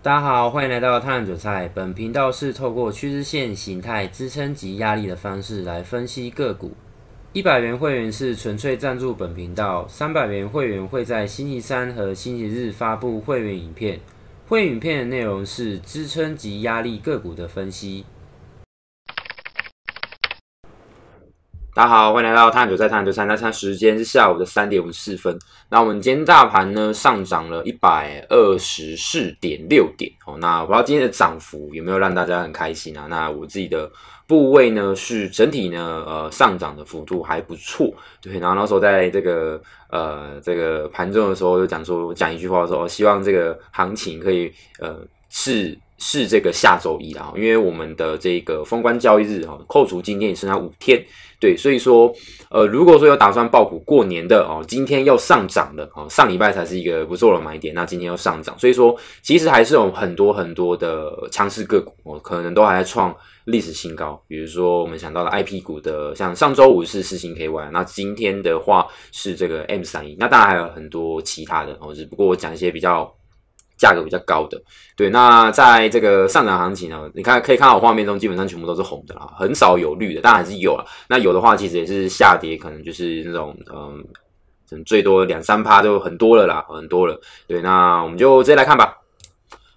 大家好，欢迎来到探阳韭菜。本频道是透过趋势线形态、支撑及压力的方式来分析个股。一百元会员是纯粹赞助本频道，三百元会员会在星期三和星期日发布会员影片。会员影片的内容是支撑及压力个股的分析。大家好，欢迎来到《探九在探九三》那三时间是下午的三点五十四分。那我们今天大盘呢上涨了一百二十四点六点哦。那不知道今天的涨幅有没有让大家很开心啊？那我自己的部位呢是整体呢呃上涨的幅度还不错。对，然后那时候在这个呃这个盘中的时候就讲说，讲一句话说，希望这个行情可以呃是。是这个下周一啊，因为我们的这个封关交易日哈，扣除今天剩下五天。对，所以说，呃，如果说有打算爆股过年的哦，今天要上涨的哦，上礼拜才是一个不错的买点，那今天要上涨，所以说，其实还是有很多很多的强势个股哦，可能都还在创历史新高，比如说我们想到的 IP 股的，像上周五是四星 KY，那今天的话是这个 M 三一，那当然还有很多其他的哦，只不过我讲一些比较。价格比较高的，对，那在这个上涨行情呢，你看可以看我画面中基本上全部都是红的啦，很少有绿的，但还是有啊。那有的话其实也是下跌，可能就是那种嗯，可能最多两三趴就很多了啦，很多了。对，那我们就直接来看吧。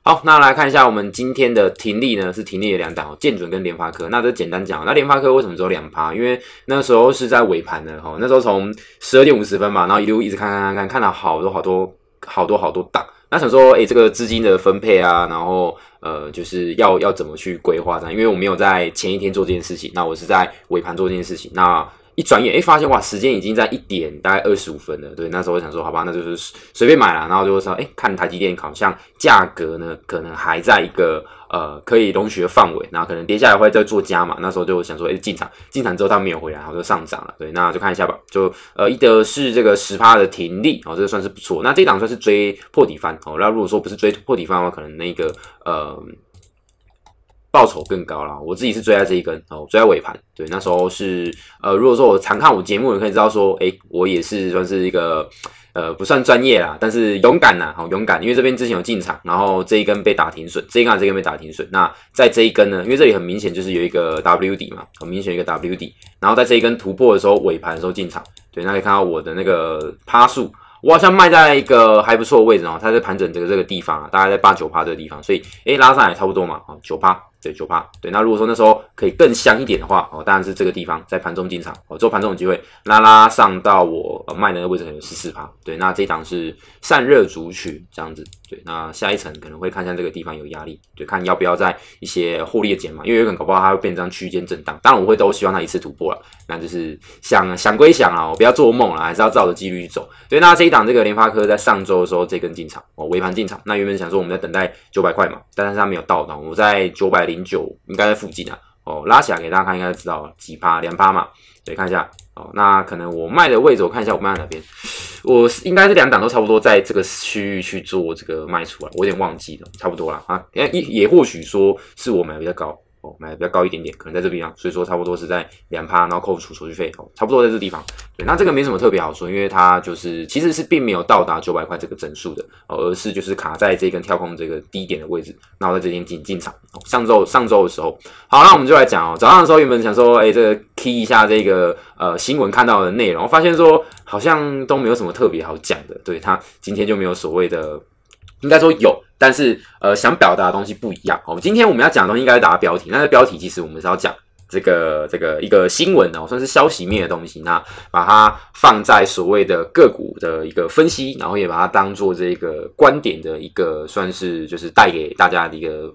好，那来看一下我们今天的停利呢，是停利的两档，剑准跟联发科。那这简单讲，那联发科为什么有两趴？因为那时候是在尾盘的哈，那时候从十二点五十分嘛，然后一路一直看看看，看了好多好多好多好多档。那想说，哎，这个资金的分配啊，然后呃，就是要要怎么去规划这样？因为我没有在前一天做这件事情，那我是在尾盘做这件事情。那一转眼，哎，发现哇，时间已经在一点大概二十五分了。对，那时候想说，好吧，那就是随便买了。然后就说，哎，看台积电好像价格呢，可能还在一个。呃，可以许的范围，然后可能跌下来会再做加嘛。那时候就想说，哎，进场，进场之后它没有回来，然后就上涨了。对，那就看一下吧。就呃，一的是这个十趴的停利，哦，这个算是不错。那这档算是追破底翻哦。那如果说不是追破底翻的话，可能那个呃，报酬更高了。我自己是追在这一根哦，追在尾盘。对，那时候是呃，如果说我常看我节目，你可以知道说，哎，我也是算是一个。呃，不算专业啦，但是勇敢呐，好勇敢，因为这边之前有进场，然后这一根被打停损，这一根这一根被打停损，那在这一根呢，因为这里很明显就是有一个 W 底嘛，很明显一个 W 底，然后在这一根突破的时候，尾盘的时候进场，对，那可以看到我的那个趴数，我好像卖在一个还不错的位置哦，它在盘整这个这个地方，啊，大概在八九趴这个地方，所以哎拉上来差不多嘛，哦九趴。对九趴，对，那如果说那时候可以更香一点的话，哦，当然是这个地方在盘中进场，哦，做盘中的机会拉拉上到我卖的那个位置，有十四趴，对，那这档是散热主曲这样子。对，那下一层可能会看一下这个地方有压力，就看要不要在一些获利的减嘛，因为有可能搞不好它会变成区间震荡。当然我会都希望它一次突破了，那就是想想归想啊，我不要做梦了，还是要照着纪律去走。所以那这一档这个联发科在上周的时候这根进场，哦，尾盘进场，那原本想说我们在等待九百块嘛，但是它没有到到，我在九百零九应该在附近啊。哦，拉起来给大家看，应该知道几趴，两趴嘛。对，看一下。哦，那可能我卖的位置，我看一下我卖在哪边。我应该是两档都差不多，在这个区域去做这个卖出。啊，我有点忘记了，差不多了啊。也也或许说是我买比较高。哦，买比较高一点点，可能在这边啊，所以说差不多是在两趴，然后扣除手续费，哦，差不多在这地方。对，那这个没什么特别好说，因为它就是其实是并没有到达九百块这个整数的，而是就是卡在这根跳空这个低点的位置，然后在这边进进场。上周上周的时候，好，那我们就来讲哦，早上的时候原本想说，哎，这个 key 一下这个呃新闻看到的内容，发现说好像都没有什么特别好讲的，对，它今天就没有所谓的。应该说有，但是呃，想表达的东西不一样。我们今天我们要讲的东西应该打标题，那个标题其实我们是要讲这个这个一个新闻的，算是消息面的东西，那把它放在所谓的个股的一个分析，然后也把它当做这个观点的一个算是就是带给大家的一个。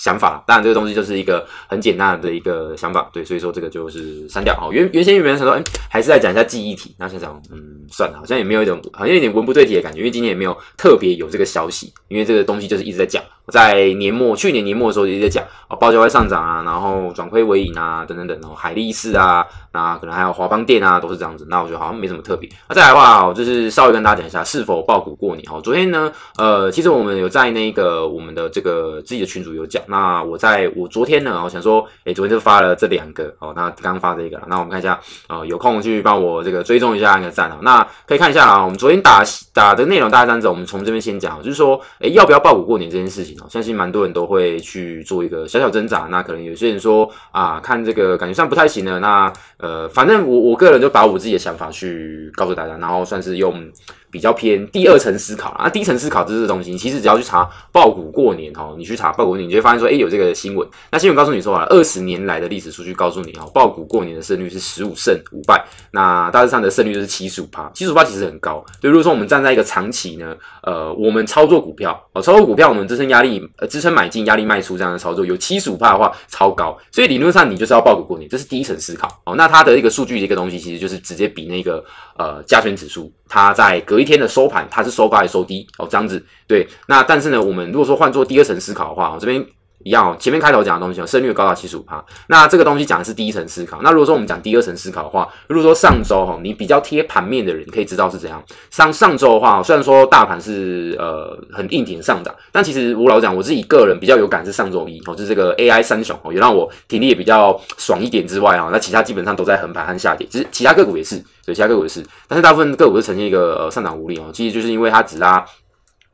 想法当然这个东西就是一个很简单的一个想法，对，所以说这个就是删掉哦。原原先原本想说，哎，还是再讲一下记忆体，那先想，嗯，算了，好像也没有一种，好像有点文不对题的感觉，因为今天也没有特别有这个消息，因为这个东西就是一直在讲。在年末，去年年末的时候也一直在讲哦，报价会上涨啊，然后转亏为盈啊，等等等，然后海力士啊，那可能还有华邦店啊，都是这样子。那我觉得好像没什么特别。那再来的话，我就是稍微跟大家讲一下，是否爆股过年？哦，昨天呢，呃，其实我们有在那个我们的这个自己的群组有讲。那我在我昨天呢，我想说，哎，昨天就发了这两个哦。那刚发这一个，那我们看一下，呃，有空去帮我这个追踪一下那个赞啊。那可以看一下啊，我们昨天打打的内容大概这样子，我们从这边先讲，就是说，哎，要不要爆股过年这件事情？相信蛮多人都会去做一个小小挣扎。那可能有些人说啊，看这个感觉上不太行了。那呃，反正我我个人就把我自己的想法去告诉大家，然后算是用。比较偏第二层思考啊。那第一层思考就是这东西，其实只要去查爆股过年哦，你去查爆股，你就发现说，哎，有这个新闻。那新闻告诉你说啊，二十年来的历史数据告诉你哦，爆股过年的胜率是十五胜五败，那大致上的胜率就是七十五趴，七十五趴其实很高。对，如果说我们站在一个长期呢，呃，我们操作股票哦，操作股票，我们支撑压力，支撑买进压力卖出这样的操作，有七十五趴的话，超高。所以理论上你就是要爆股过年，这是第一层思考哦。那它的一个数据的一个东西，其实就是直接比那个呃加权指数，它在隔一天的收盘，它是收高还是收低？哦，这样子，对。那但是呢，我们如果说换做第二层思考的话，哦，这边。一样哦，前面开头讲的东西哦，胜率高达七十五趴。那这个东西讲的是第一层思考。那如果说我们讲第二层思考的话，如果说上周哈，你比较贴盘面的人，可以知道是怎样。上上周的话，虽然说大盘是呃很硬挺上涨，但其实吴老讲我自己个人比较有感是上周一哦，就是这个 AI 三雄哦，也让我体力也比较爽一点之外啊，那其他基本上都在横盘和下跌，其实其他个股也是，所以其他个股也是，但是大部分个股都呈现一个呃上涨无力哦，其实就是因为它只拉。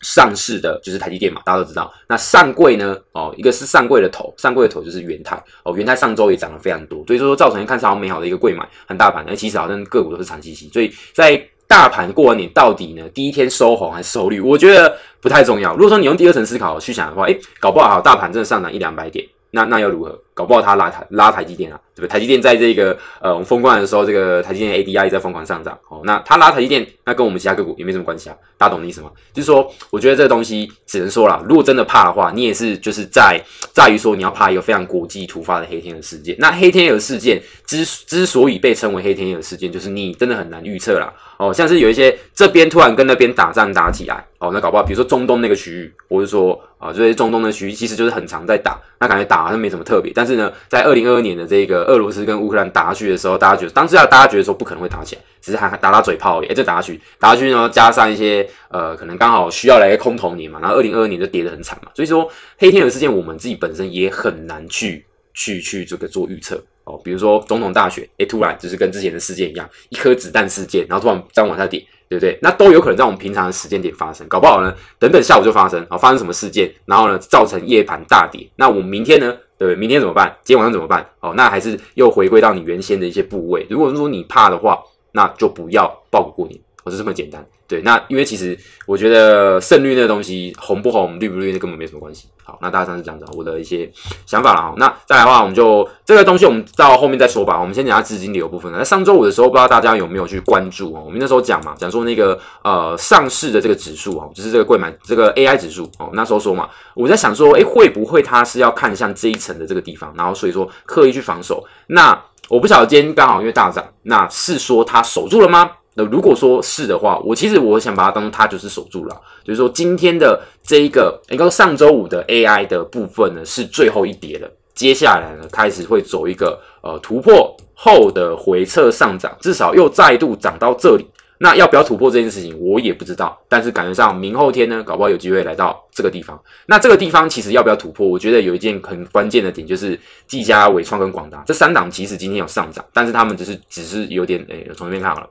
上市的就是台积电嘛，大家都知道。那上柜呢，哦，一个是上柜的头，上柜的头就是元泰哦，元泰上周也涨了非常多，所以说造成看上好美好的一个柜买，很大盘。那其实好像个股都是长期期，所以在大盘过完年到底呢，第一天收红还是收绿，我觉得不太重要。如果说你用第二层思考去想的话，哎，搞不好好大盘真的上涨一两百点，那那又如何？搞不好他拉台拉台积电啊，对不对？台积电在这个呃我们封关的时候，这个台积电 ADR 也在疯狂上涨。哦，那他拉台积电，那跟我们其他个股也没什么关系啊。大家懂的意思吗？就是说，我觉得这个东西只能说了。如果真的怕的话，你也是就是在在于说你要怕一个非常国际突发的黑天鹅事件。那黑天鹅事件之之所以被称为黑天鹅事件，就是你真的很难预测啦。哦，像是有一些这边突然跟那边打仗打起来，哦，那搞不好比如说中东那个区域，我是说啊，就是中东的区域其实就是很常在打，那感觉打好像没什么特别，但是呢，在二零二二年的这个俄罗斯跟乌克兰打下去的时候，大家觉得当时啊，大家觉得说不可能会打起来，只是还打打嘴炮，而已，就打下去，打下去呢，加上一些呃，可能刚好需要来个空头年嘛，然后二零二二年就跌得很惨嘛。所以说黑天鹅事件，我们自己本身也很难去去去这个做预测哦。比如说总统大选，哎，突然就是跟之前的事件一样，一颗子弹事件，然后突然再往下跌，对不对？那都有可能在我们平常的时间点发生，搞不好呢，等等下午就发生啊，发生什么事件，然后呢，造成夜盘大跌，那我们明天呢？对，明天怎么办？今天晚上怎么办？哦，那还是又回归到你原先的一些部位。如果说你怕的话，那就不要报过年。我是这么简单，对，那因为其实我觉得胜率那东西红不红、绿不绿，那根本没什么关系。好，那大家算是讲讲子，我的一些想法了啊。那再来的话，我们就这个东西，我们到后面再说吧。我们先讲下资金流部分。那上周五的时候，不知道大家有没有去关注哦？我们那时候讲嘛，讲说那个呃上市的这个指数啊，就是这个贵买这个 AI 指数哦。那时候说嘛，我在想说，哎，会不会它是要看向这一层的这个地方？然后所以说刻意去防守。那我不得今天刚好因为大涨，那是说它守住了吗？那如果说是的话，我其实我想把它当它就是守住了，就是说今天的这一个，应该说上周五的 AI 的部分呢是最后一跌了，接下来呢开始会走一个呃突破后的回撤上涨，至少又再度涨到这里。那要不要突破这件事情，我也不知道，但是感觉上明后天呢，搞不好有机会来到这个地方。那这个地方其实要不要突破，我觉得有一件很关键的点就是，技嘉伟创跟广达这三档，其实今天有上涨，但是他们只是只是有点，哎，从这边看好了。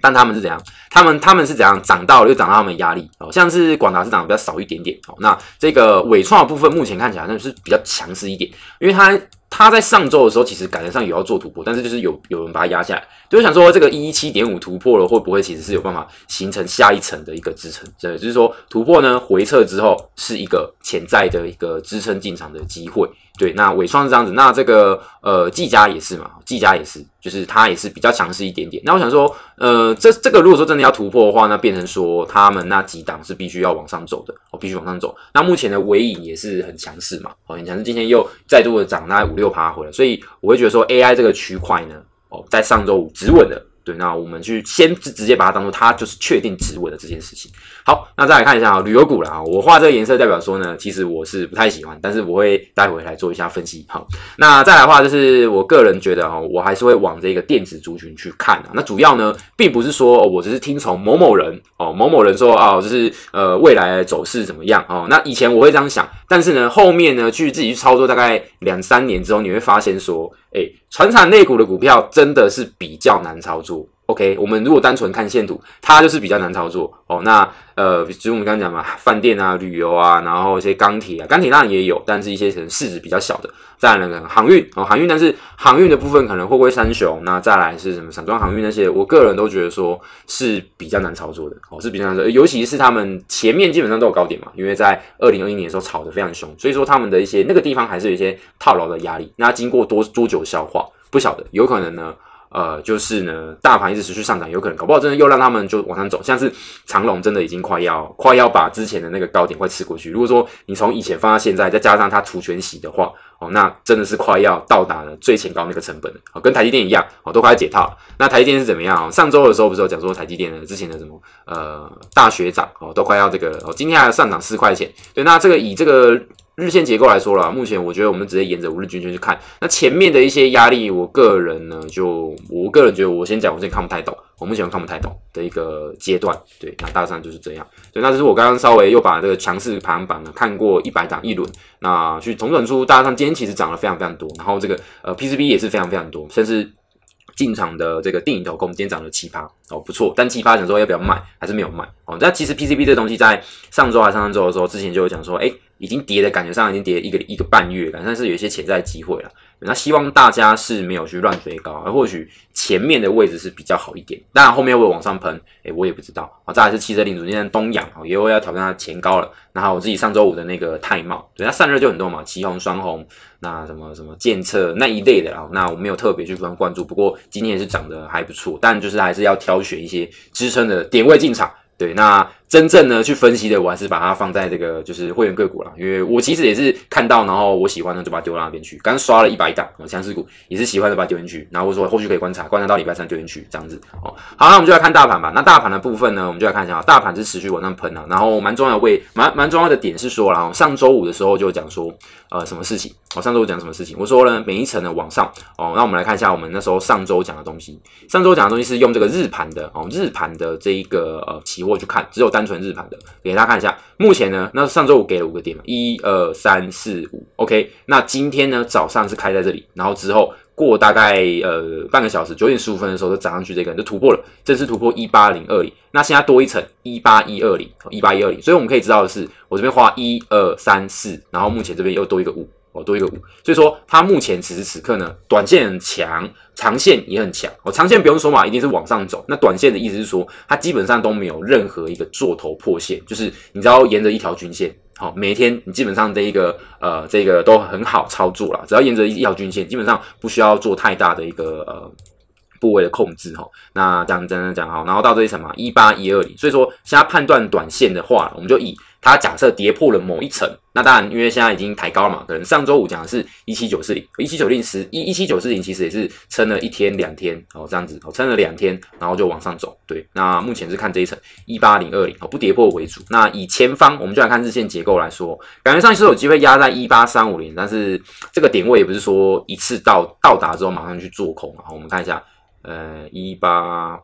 但他们是怎样？他们他们是怎样涨到又涨到他们压力哦，像是广达市场比较少一点点哦。那这个伟创的部分目前看起来呢，是比较强势一点，因为他他在上周的时候其实感觉上有要做突破，但是就是有有人把它压下来。就想说这个一一七点五突破了会不会其实是有办法形成下一层的一个支撑？对，就是说突破呢回撤之后是一个潜在的一个支撑进场的机会。对，那尾双是这样子，那这个呃，技嘉也是嘛，技嘉也是，就是它也是比较强势一点点。那我想说，呃，这这个如果说真的要突破的话，那变成说他们那几档是必须要往上走的，哦，必须往上走。那目前的尾影也是很强势嘛，哦，很强势，今天又再度的涨大概五六趴回来，所以我会觉得说 AI 这个区块呢。在上周五止稳的，对，那我们去先直直接把它当做，它就是确定止稳的这件事情。好，那再来看一下啊，旅游股了啊。我画这个颜色代表说呢，其实我是不太喜欢，但是我会待会来做一下分析。好，那再来的话，就是我个人觉得哦，我还是会往这个电子族群去看啊。那主要呢，并不是说我只是听从某某人哦，某某人说啊，就是呃，未来走势怎么样哦。那以前我会这样想，但是呢，后面呢，去自己去操作，大概两三年之后，你会发现说，哎，船统内股的股票真的是比较难操作。OK，我们如果单纯看线图，它就是比较难操作哦。那呃，就是我们刚刚讲嘛，饭店啊、旅游啊，然后一些钢铁啊，钢铁当然也有，但是一些可能市值比较小的。再来呢，航运哦，航运，但是航运的部分可能会不会三雄？那再来是什么？散装航运那些，我个人都觉得说是比较难操作的哦，是比较难作，尤其是他们前面基本上都有高点嘛，因为在二零二一年的时候炒得非常凶，所以说他们的一些那个地方还是有一些套牢的压力。那经过多多久消化，不晓得，有可能呢。呃，就是呢，大盘一直持续上涨，有可能搞不好真的又让他们就往上走，像是长龙真的已经快要快要把之前的那个高点快吃过去。如果说你从以前放到现在，再加上它除权洗的话，哦，那真的是快要到达了最前高那个成本了。哦，跟台积电一样，哦，都快要解套。那台积电是怎么样？哦，上周的时候不是有讲说台积电的之前的什么呃大学长哦，都快要这个哦，今天还要上涨四块钱。对，那这个以这个。日线结构来说了，目前我觉得我们直接沿着五日均线去看。那前面的一些压力，我个人呢，就我个人觉得，我先讲，我现在看不太懂。我目前看不太懂的一个阶段。对，那大上就是这样。所以那就是我刚刚稍微又把这个强势排行榜呢看过一百档一轮。那去总整出，大上今天其实涨了非常非常多。然后这个呃 PCB 也是非常非常多，甚至进场的这个电影头，今天我们涨了七葩哦，不错。但七葩讲说要不要卖，还是没有卖哦。那其实 PCB 这东西在上周还上上周的时候之前就有讲说，哎。已经跌的感觉上已经跌一个一个半月了，但是有一些潜在机会了。那希望大家是没有去乱飞高，而或许前面的位置是比较好一点。当然后面会往上喷，哎，我也不知道啊。再来是汽车领主，今天东阳啊，也会要挑战它前高了。然后我自己上周五的那个太茂，人家散热就很多嘛，旗红双红，那什么什么建测那一类的啊，那我没有特别去关关注，不过今天也是涨得还不错。但就是还是要挑选一些支撑的点位进场。对，那。真正呢去分析的，我还是把它放在这个就是会员个股了，因为我其实也是看到，然后我喜欢的就把它丢到那边去。刚刷了一百档强势股，也是喜欢的把它丢进去，然后我说后续可以观察，观察到礼拜三丢进去这样子哦。好，那我们就来看大盘吧。那大盘的部分呢，我们就来看一下啊，大盘是持续往上喷啊，然后蛮重要的位，蛮蛮重要的点是说了，上周五的时候就讲说，呃，什么事情？哦，上周五讲什么事情？我说呢，每一层呢往上哦，那我们来看一下我们那时候上周讲的东西。上周讲的东西是用这个日盘的哦，日盘的这一个呃期货去看，只有单。纯日盘的，给大家看一下。目前呢，那上周五给了五个点嘛，一二三四五，OK。那今天呢早上是开在这里，然后之后过大概呃半个小时，九点十五分的时候就涨上去，这个就突破了，正式突破一八零二零。那现在多一层一八一二零，一八一二零。所以我们可以知道的是，我这边画一二三四，然后目前这边又多一个五。哦，多一个五，所以说它目前此时此刻呢，短线很强，长线也很强。哦，长线不用说嘛，一定是往上走。那短线的意思是说，它基本上都没有任何一个做头破线，就是你知道沿着一条均线，好，每一天你基本上这一个呃这个都很好操作了。只要沿着一条均线，基本上不需要做太大的一个呃部位的控制哈。那这样这样这好，然后到这里什么一八一二零。所以说现在判断短线的话，我们就以。它假设跌破了某一层，那当然，因为现在已经抬高了嘛，可能上周五讲的是一七九四零，一七九零十一一七九四零其实也是撑了一天两天，哦，这样子哦，撑了两天，然后就往上走。对，那目前是看这一层一八零二零，哦，不跌破为主。那以前方我们就来看日线结构来说，感觉上是有机会压在一八三五零，但是这个点位也不是说一次到到达之后马上去做空啊。我们看一下，呃，一八。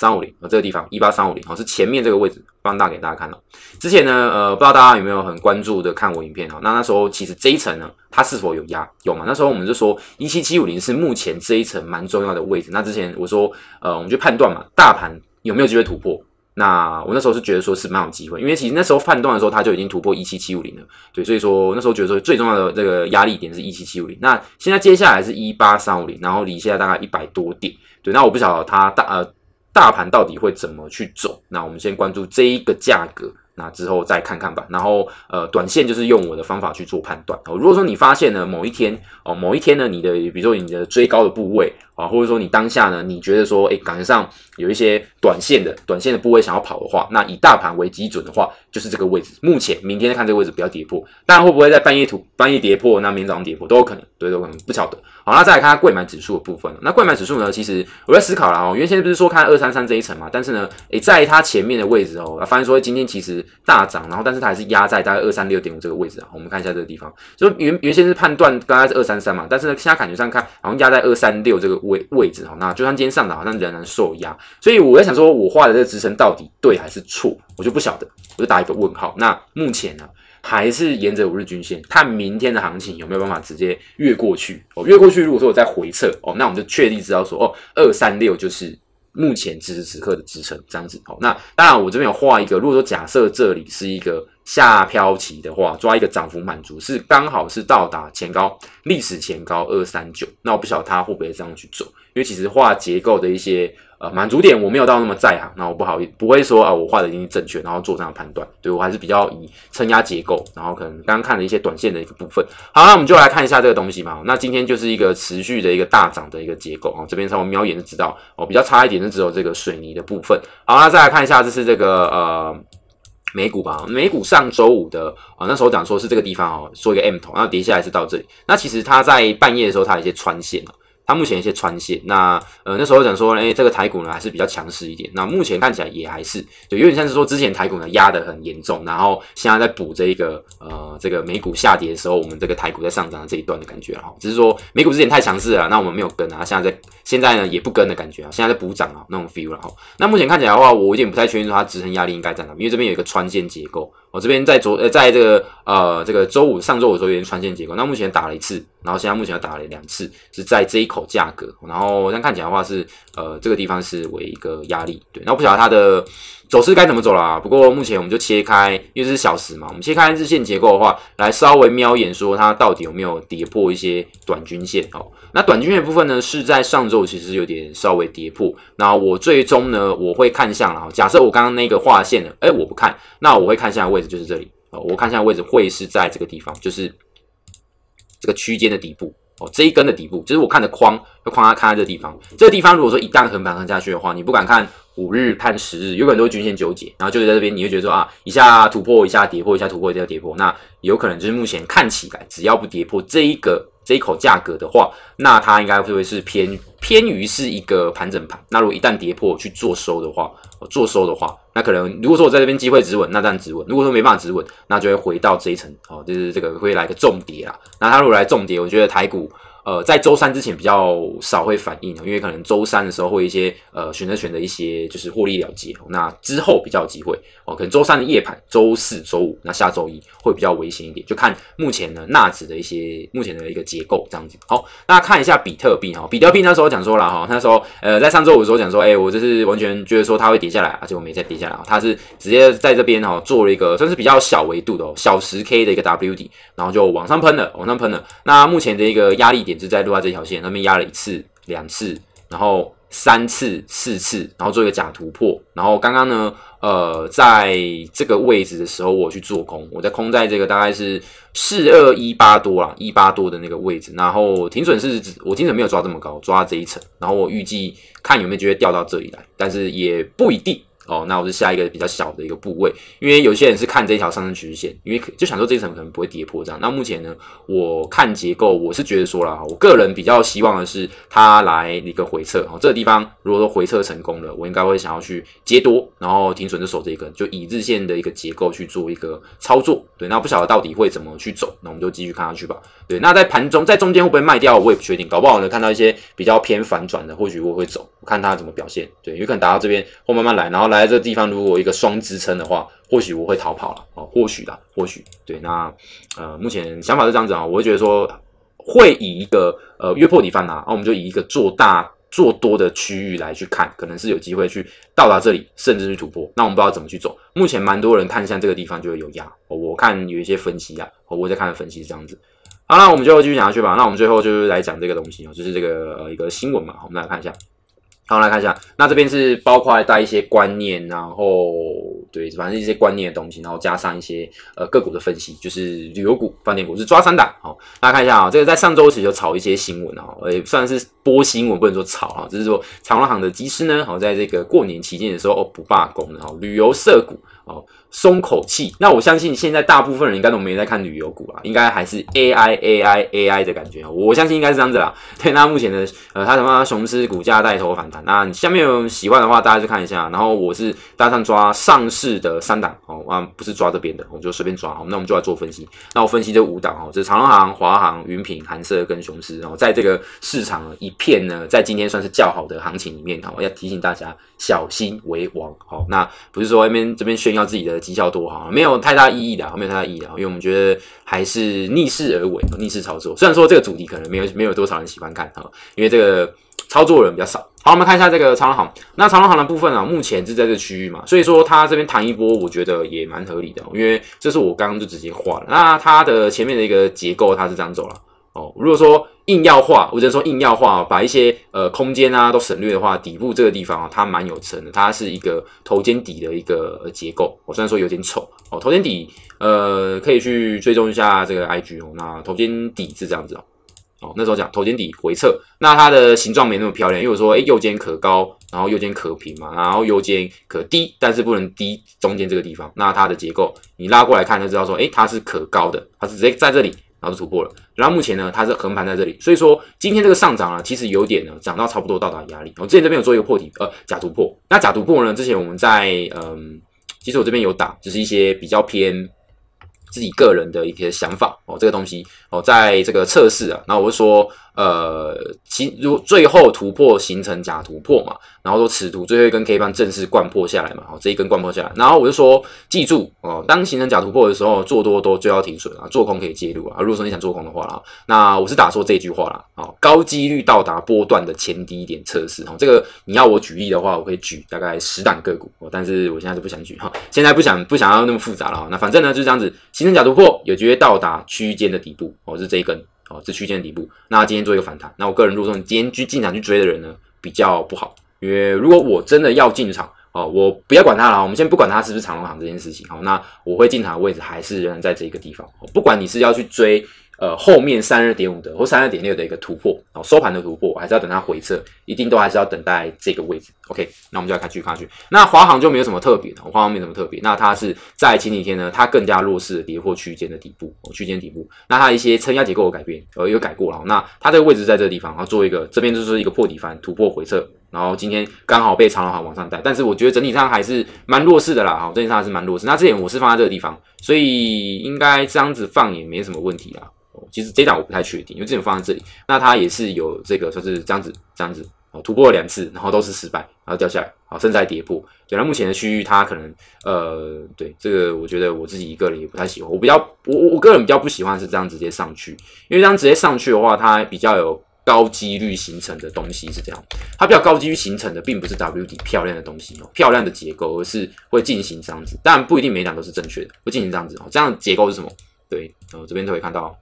三五零啊，这个地方一八三五零啊，是前面这个位置放大给大家看了。之前呢，呃，不知道大家有没有很关注的看我影片哦。那那时候其实这一层呢，它是否有压有吗？那时候我们就说一七七五零是目前这一层蛮重要的位置。那之前我说，呃，我们就判断嘛，大盘有没有机会突破？那我那时候是觉得说是蛮有机会，因为其实那时候判断的时候，它就已经突破一七七五零了。对，所以说那时候觉得说最重要的这个压力点是一七七五零。那现在接下来是一八三五零，然后离现在大概一百多点。对，那我不晓得它大呃。大盘到底会怎么去走？那我们先关注这一个价格，那之后再看看吧。然后，呃，短线就是用我的方法去做判断。哦，如果说你发现呢某一天，哦，某一天呢，你的比如说你的追高的部位啊，或者说你当下呢，你觉得说，哎，感觉上有一些短线的短线的部位想要跑的话，那以大盘为基准的话，就是这个位置。目前，明天看这个位置不要跌破。但会不会在半夜图半夜跌破，那明早上跌破都有可能，对，都有可能，不晓得。好，那再看它购买指数的部分。那购买指数呢？其实我在思考了哦，原先不是说看二三三这一层嘛，但是呢，哎，在它前面的位置哦，发现说今天其实大涨，然后但是它还是压在大概二三六点五这个位置啊。我们看一下这个地方，就原原先是判断刚才是二三三嘛，但是呢，现在感觉上看好像压在二三六这个位位置哦。那就算今天上涨，像仍然受压。所以我在想说，我画的这个支撑到底对还是错？我就不晓得，我就打一个问号。那目前呢？还是沿着五日均线看明天的行情有没有办法直接越过去哦，越过去如果说我再回撤哦，那我们就确定知道说哦，二三六就是目前此时此刻的支撑，这样子哦。那当然我这边有画一个，如果说假设这里是一个下漂期的话，抓一个涨幅满足是刚好是到达前高历史前高二三九，那我不晓得它会不会这样去做，因为其实画结构的一些。呃，满足点我没有到那么在行，那我不好意不会说啊，我画的已经正确，然后做这样判断，对我还是比较以撑压结构，然后可能刚刚看了一些短线的一个部分。好，那我们就来看一下这个东西嘛。那今天就是一个持续的一个大涨的一个结构啊，这边稍微瞄一眼就知道哦，比较差一点的只有这个水泥的部分。好，那再来看一下，这是这个呃美股吧，美股上周五的啊，那时候讲说是这个地方哦，说一个 M 头，然后跌下来是到这里，那其实它在半夜的时候它有一些穿线它目前一些穿线，那呃那时候讲说，哎，这个台股呢还是比较强势一点。那目前看起来也还是，就有点像是说之前台股呢压得很严重，然后现在在补这一个呃这个美股下跌的时候，我们这个台股在上涨的这一段的感觉，哈。只是说美股之前太强势了，那我们没有跟啊，现在在现在呢也不跟的感觉啊，现在在补涨啊那种 feel，了哈。那目前看起来的话，我有点不太确定说它支撑压力应该在哪，因为这边有一个穿线结构。我这边在昨呃，在这个呃，这个周五上周五的时候，有点穿线结构。那目前打了一次，然后现在目前又打了两次，是在这一口价格。然后这样看起来的话是呃，这个地方是为一个压力，对。那我不晓得它的走势该怎么走啦。不过目前我们就切开，因为是小时嘛，我们切开日线结构的话，来稍微瞄眼说它到底有没有跌破一些短均线哦。那短均线部分呢，是在上周其实有点稍微跌破。那我最终呢，我会看向啊，假设我刚刚那个画线的，哎，我不看，那我会看向位。就是这里哦，我看现在位置会是在这个地方，就是这个区间的底部哦，这一根的底部。就是我看的框，要框它看在这地方。这个地方如果说一旦横盘横下去的话，你不敢看五日、看十日，有可能都会均线纠结，然后就是在这边你会觉得说啊，一下突破，一下跌破，一下突破，一下跌破。那有可能就是目前看起来，只要不跌破这一个。这一口价格的话，那它应该会是偏偏于是一个盘整盘。那如果一旦跌破去做收的话，做收的话，那可能如果说我在这边机会止稳，那样止稳；如果说没办法止稳，那就会回到这一层，哦，就是这个会来个重跌啊。那它如果来重跌，我觉得台股。呃，在周三之前比较少会反应，因为可能周三的时候会一些呃选择选择一些就是获利了结，那之后比较有机会哦。可能周三的夜盘、周四周五，那下周一会比较危险一点，就看目前呢纳指的一些目前的一个结构这样子。好，那看一下比特币哈，比特币那时候讲说了哈，那时候呃在上周五的时候讲说，哎，我就是完全觉得说它会跌下来，而且我没再跌下来，它是直接在这边哈做了一个算是比较小维度的哦、小时 K 的一个 W 底，然后就往上喷了，往上喷了。那目前的一个压力点。是在六二这条线上面压了一次、两次，然后三次、四次，然后做一个假突破。然后刚刚呢，呃，在这个位置的时候，我去做空，我在空在这个大概是四二一八多啊，一八多的那个位置。然后停损是，我停损没有抓这么高，抓这一层。然后我预计看有没有机会掉到这里来，但是也不一定。哦，那我是下一个比较小的一个部位，因为有些人是看这条上升趋势线，因为就想说这一层可能不会跌破这样。那目前呢，我看结构，我是觉得说了，我个人比较希望的是它来一个回撤，哦，这个地方如果说回撤成功了，我应该会想要去接多，然后停损就守这一根，就以日线的一个结构去做一个操作，对。那不晓得到底会怎么去走，那我们就继续看下去吧。对，那在盘中在中间会不会卖掉，我也不确定，搞不好呢看到一些比较偏反转的，或许我会走。看它怎么表现，对，有可能打到这边或慢慢来，然后来这个地方，如果一个双支撑的话，或许我会逃跑了哦，或许的，或许对，那呃，目前想法是这样子啊，我会觉得说会以一个呃约破底反弹，啊，我们就以一个做大做多的区域来去看，可能是有机会去到达这里，甚至去突破，那我们不知道怎么去走。目前蛮多人看一下这个地方就会有压，我看有一些分析啊，我再看看分析是这样子。好了，我们就继续讲下去吧。那我们最后就是来讲这个东西哦，就是这个呃一个新闻嘛，我们来看一下。好，来看一下，那这边是包括带一些观念，然后对，反正一些观念的东西，然后加上一些呃个股的分析，就是旅游股、饭店股是抓三档。好，大家看一下啊，这个在上周其实就炒一些新闻啊，也算是播新闻，不能说炒啊，只是说长隆行的机师呢，好在这个过年期间的时候哦不罢工然哈，旅游涉股哦。松口气，那我相信现在大部分人应该都没在看旅游股啦，应该还是 A I A I A I 的感觉，我相信应该是这样子啦。对，那目前的呃，他什么雄狮股价带头反弹，那下面有喜欢的话大家去看一下，然后我是打算抓上市的三档哦，啊不是抓这边的，我们就随便抓。好，那我们就来做分析。那我分析这五档哦，这长隆行、华航、云品、韩社跟雄狮，然后在这个市场一片呢，在今天算是较好的行情里面，哦，我要提醒大家小心为王。好，那不是说外面这边炫耀自己的。绩效多好，没有太大意义的，没有太大意义的，因为我们觉得还是逆势而为，逆势操作。虽然说这个主题可能没有没有多少人喜欢看哈，因为这个操作人比较少。好，我们看一下这个长龙行，那长龙行的部分啊，目前是在这区域嘛，所以说它这边弹一波，我觉得也蛮合理的，因为这是我刚刚就直接画了。那它的前面的一个结构，它是这样走了哦。如果说，硬要画，我只能说硬要画，把一些呃空间啊都省略的话，底部这个地方啊，它蛮有层的，它是一个头肩底的一个结构。我虽然说有点丑哦，头肩底呃可以去追踪一下这个 I G 哦，那头肩底是这样子哦。哦，那时候讲头肩底回撤，那它的形状没那么漂亮，因为我说哎右肩可高，然后右肩可平嘛，然后右肩可低，但是不能低中间这个地方，那它的结构你拉过来看就知道说，哎它是可高的，它是直接在这里。然后就突破了，然后目前呢，它是横盘在这里，所以说今天这个上涨啊，其实有点呢，涨到差不多到达压力。我之前这边有做一个破底，呃，假突破。那假突破呢，之前我们在嗯，其实我这边有打，就是一些比较偏自己个人的一些想法哦，这个东西哦，在这个测试啊，然后我就说。呃，形如最后突破形成假突破嘛，然后说此图最后一根 K 棒正式贯破下来嘛，好这一根贯破下来，然后我就说记住哦，当形成假突破的时候，做多都就要停损啊，做空可以介入啊。如果说你想做空的话，那我是打错这句话了啊，高几率到达波段的前低点测试哦，这个你要我举例的话，我可以举大概十档个股哦，但是我现在是不想举哈，现在不想不想要那么复杂了哈，那反正呢就这样子，形成假突破有机会到达区间的底部哦，是这一根。哦，这区间底部，那今天做一个反弹。那我个人如果说你今天去进场去追的人呢，比较不好，因为如果我真的要进场，哦，我不要管它了。我们先不管它是不是长隆行这件事情。好，那我会进场的位置还是仍然在这一个地方。不管你是要去追。呃，后面三二点五的或三二点六的一个突破，然后收盘的突破，我还是要等它回撤，一定都还是要等待这个位置。OK，那我们就来看继续看下去。那华航就没有什么特别的，华航没什么特别。那它是在前几天呢，它更加弱势跌破区间的底部，区间底部。那它一些撑压结构的改变，呃，有改过了。那它这个位置在这个地方，然后做一个这边就是一个破底翻突破回撤，然后今天刚好被长行往上带，但是我觉得整体上还是蛮弱势的啦。哈，整体上还是蛮弱势。那这点我是放在这个地方，所以应该这样子放也没什么问题啦。其实这档我不太确定，因为这种放在这里，那它也是有这个算是这样子，这样子哦，突破了两次，然后都是失败，然后掉下来，哦，至在跌破。对，那目前的区域它可能，呃，对这个我觉得我自己一个人也不太喜欢。我比较，我我个人比较不喜欢是这样直接上去，因为这样直接上去的话，它比较有高几率形成的东西是这样，它比较高几率形成的并不是 W 底漂亮的东西哦，漂亮的结构，而是会进行这样子。当然不一定每档都是正确的，会进行这样子哦。这样结构是什么？对，然后这边都可以看到。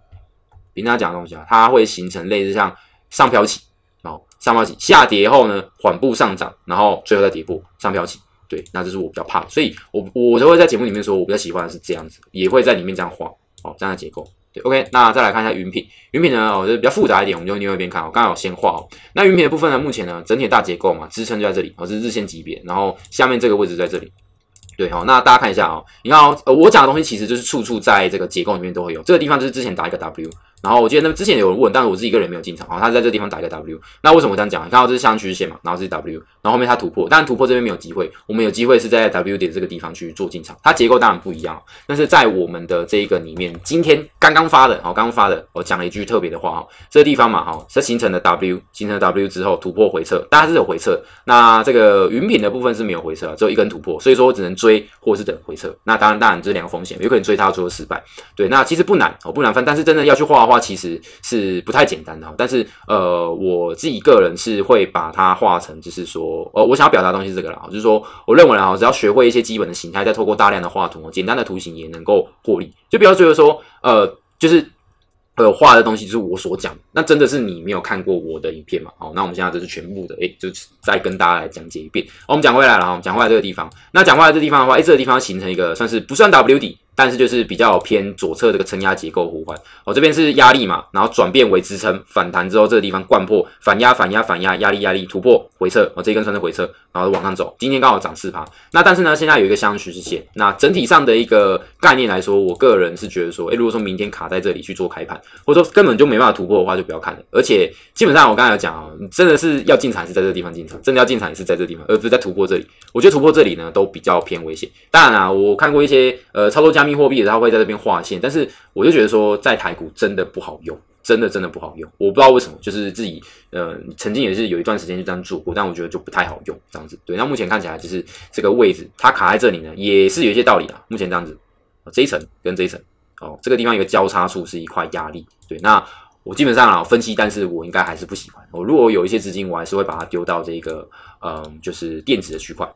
给大讲的东西啊，它会形成类似像上飘起，哦，上飘起，下跌后呢，缓步上涨，然后最后再跌破，上飘起。对，那这是我比较怕，的，所以我我就会在节目里面说，我比较喜欢是这样子，也会在里面这样画，哦，这样的结构。对，OK，那再来看一下云品，云品呢，哦，就比较复杂一点，我们就另外一边看。哦，刚刚先画哦，那云品的部分呢，目前呢，整体大结构嘛，支撑就在这里，哦，是日线级别，然后下面这个位置在这里，对哦，那大家看一下啊，你看，哦，我讲的东西其实就是处处在这个结构里面都会有，这个地方就是之前打一个 W。然后我记得那之前有人问，但是我自己一个人没有进场。好，他在这地方打一个 W，那为什么我这样讲？你看，这是上趋势线嘛，然后是 W，然后后面他突破，但突破这边没有机会，我们有机会是在 W 点这个地方去做进场。它结构当然不一样，但是在我们的这一个里面，今天刚刚发的，好，刚刚发的，我讲了一句特别的话，哈，这个地方嘛，哈，是形成了 W，形成了 W 之后突破回撤，当然是有回撤。那这个云品的部分是没有回撤，只有一根突破，所以说我只能追或者是等回撤。那当然，当然这两个风险，有可能追它做失败。对，那其实不难，哦，不难翻，但是真的要去画。画其实是不太简单的，但是呃，我自己个人是会把它画成，就是说，呃，我想要表达东西这个啦，就是说，我认为啊，只要学会一些基本的形态，再透过大量的画图，简单的图形也能够获利。就不要觉得说，呃，就是呃，画的东西就是我所讲，那真的是你没有看过我的影片嘛？好，那我们现在就是全部的，哎，就是再跟大家来讲解一遍。我们讲回来了，我们讲来这个地方，那讲话的地方的话，哎，这个地方形成一个算是不算 W 底？但是就是比较偏左侧这个承压结构互换，我这边是压力嘛，然后转变为支撑反弹之后，这个地方灌破反压反压反压压力压力突破回撤，我这一根穿是回撤，然后往上走，今天刚好涨四趴。那但是呢，现在有一个相徐之线，那整体上的一个概念来说，我个人是觉得说，哎，如果说明天卡在这里去做开盘，或者说根本就没办法突破的话，就不要看了。而且基本上我刚才讲哦，真的是要进场是在这个地方进场，真的要进场也是在这地方，而不是在突破这里。我觉得突破这里呢都比较偏危险。当然啦，我看过一些呃操作家。货币它会在这边划线，但是我就觉得说，在台股真的不好用，真的真的不好用。我不知道为什么，就是自己呃，曾经也是有一段时间就这样做过，但我觉得就不太好用这样子。对，那目前看起来，就是这个位置它卡在这里呢，也是有一些道理啊。目前这样子，这一层跟这一层哦，这个地方有个交叉处是一块压力。对，那我基本上啊分析，但是我应该还是不喜欢。我如果有一些资金，我还是会把它丢到这个嗯，就是电子的区块。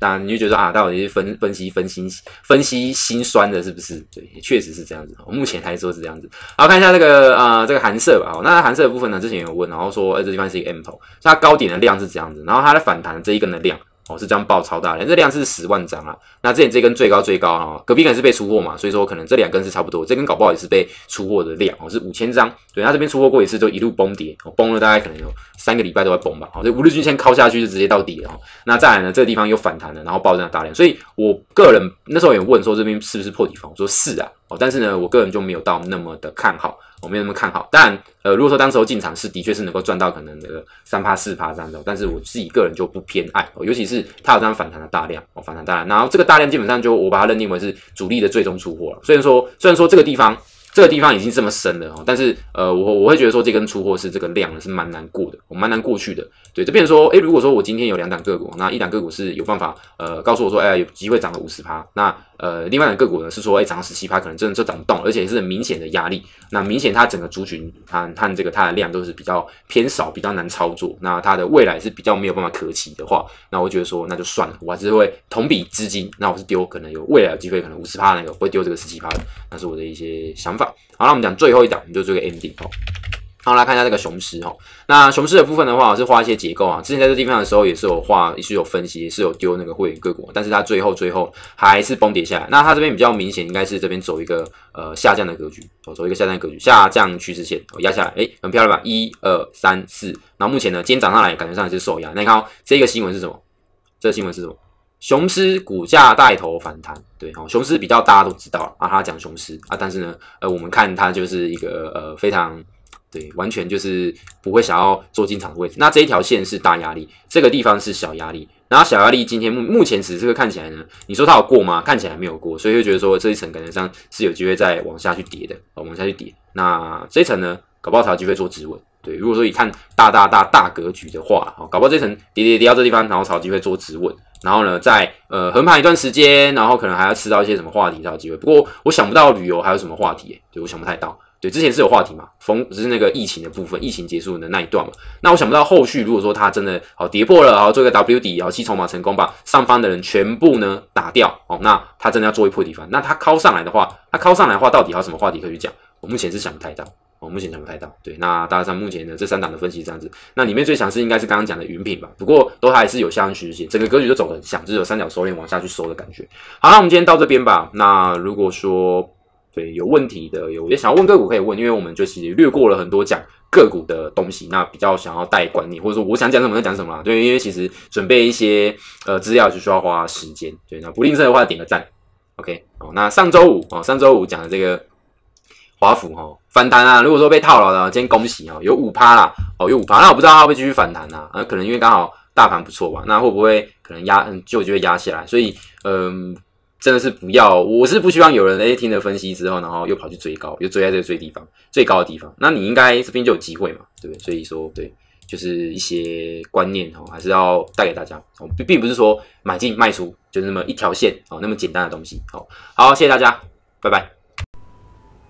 那你就觉得啊，到底去分分析分析分析心酸的是不是？对，也确实是这样子。我目前来说是这样子。然后看一下这个呃这个寒舍吧。那寒舍的部分呢，之前有问，然后说，哎，这地方是一个 M 头，它高点的量是这样子，然后它的反弹这一根的量。哦，是这样爆超大量，这量是十万张啊。那这边这根最高最高啊，隔壁根是被出货嘛，所以说可能这两根是差不多。这根搞不好也是被出货的量，哦是五千张。对，它这边出货过一次，就一路崩跌，哦崩了大概可能有三个礼拜都在崩吧。哦，这五日均线靠下去就直接到底了。哦，那再来呢，这个地方又反弹了，然后爆这样大量。所以我个人那时候有问说这边是不是破底方，我说是啊。哦，但是呢，我个人就没有到那么的看好，我没有那么看好。但呃，如果说当时候进场是的确是能够赚到可能那个三趴四趴这样子，但是我自己个人就不偏爱，尤其是它有这样反弹的大量，哦反弹大量，然后这个大量基本上就我把它认定为是主力的最终出货了。虽然说虽然说这个地方。这个地方已经这么深了哦，但是呃，我我会觉得说这根出货是这个量是蛮难过的，我蛮难过去的。对，这边说，哎，如果说我今天有两档个股，那一档个股是有办法呃告诉我说，哎，有机会涨了五十趴，那呃，另外两个股呢是说，哎，涨十七趴，可能真的就涨不动，而且是很明显的压力。那明显它整个族群，它它这个它的量都是比较偏少，比较难操作。那它的未来是比较没有办法可期的话，那我觉得说那就算了，我还是会同比资金，那我是丢，可能有未来机会，可能五十趴那个会丢这个十七趴的，那是我的一些想法。好，那我们讲最后一档，我们就这个 ending 哈。好，来看一下这个雄狮哈。那雄狮的部分的话，我是画一些结构啊。之前在这地方的时候，也是有画，也是有分析，也是有丢那个会员个股，但是它最后最后还是崩跌下来。那它这边比较明显，应该是这边走一个呃下降的格局，走一个下降格局，下降趋势线，我压下来，哎，很漂亮吧？一二三四。然后目前呢，今天涨上来，感觉上也是受压。那你看哦，这个新闻是什么？这个新闻是什么？雄狮股价带头反弹，对，哦，雄狮比较大家都知道啊，他讲雄狮啊，但是呢，呃，我们看它就是一个呃非常，对，完全就是不会想要做进场的位置。那这一条线是大压力，这个地方是小压力，然后小压力今天目目前只是看起来呢，你说它有过吗？看起来没有过，所以就觉得说这一层可能上是有机会再往下去跌的，哦，往下去跌。那这一层呢，搞不好炒机会做止稳，对，如果说你看大大大大格局的话，哦，搞不好这一层跌跌跌到这地方，然后炒机会做止稳。然后呢，在呃横盘一段时间，然后可能还要吃到一些什么话题才有机会。不过我想不到旅游还有什么话题，对，我想不太到。对，之前是有话题嘛，逢只是那个疫情的部分，疫情结束的那一段嘛。那我想不到后续如果说它真的好跌破了，然后做一个 W 底，然后吸筹码成功把上方的人全部呢打掉，哦，那它真的要做一破底翻。那它高上来的话，它高上来的话到底还有什么话题可以去讲？我目前是想不太到。我目前讲不太到，对，那大家像目前的这三档的分析这样子，那里面最详是应该是刚刚讲的云品吧，不过都还是有相弯趋势，整个格局就走得很像，只有三角收敛往下去收的感觉。好了，我们今天到这边吧。那如果说对有问题的，有也想要问个股可以问，因为我们就是略过了很多讲个股的东西，那比较想要带管念，或者说我想讲什么就讲什么，对，因为其实准备一些呃资料就需要花时间，对，那不吝啬的话点个赞，OK。哦，那上周五哦，上周五讲的这个华府哈。反弹啊！如果说被套牢的，今天恭喜啊，有五趴啦，哦，有五趴。那我不知道它会不会继续反弹啊？啊，可能因为刚好大盘不错吧，那会不会可能压就就会压下来？所以嗯，真的是不要，我是不希望有人哎听了分析之后，然后又跑去追高，又追在这个最低方最高的地方。那你应该这边就有机会嘛，对不对？所以说对，就是一些观念哦，还是要带给大家。哦，并并不是说买进卖出就是那么一条线哦，那么简单的东西。好，好，谢谢大家，拜拜。